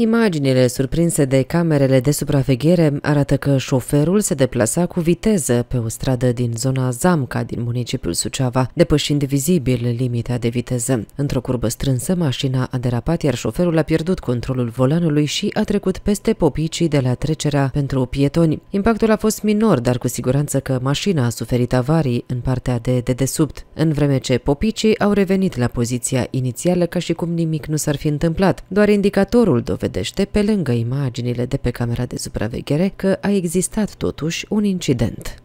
Imaginile surprinse de camerele de supraveghere arată că șoferul se deplasa cu viteză pe o stradă din zona Zamca din municipiul Suceava, depășind vizibil limita de viteză. Într-o curbă strânsă, mașina a derapat, iar șoferul a pierdut controlul volanului și a trecut peste popicii de la trecerea pentru pietoni. Impactul a fost minor, dar cu siguranță că mașina a suferit avarii în partea de dedesubt, în vreme ce popicii au revenit la poziția inițială ca și cum nimic nu s-ar fi întâmplat. Doar indicatorul dovedește dovedește, pe lângă imaginile de pe camera de supraveghere, că a existat totuși un incident.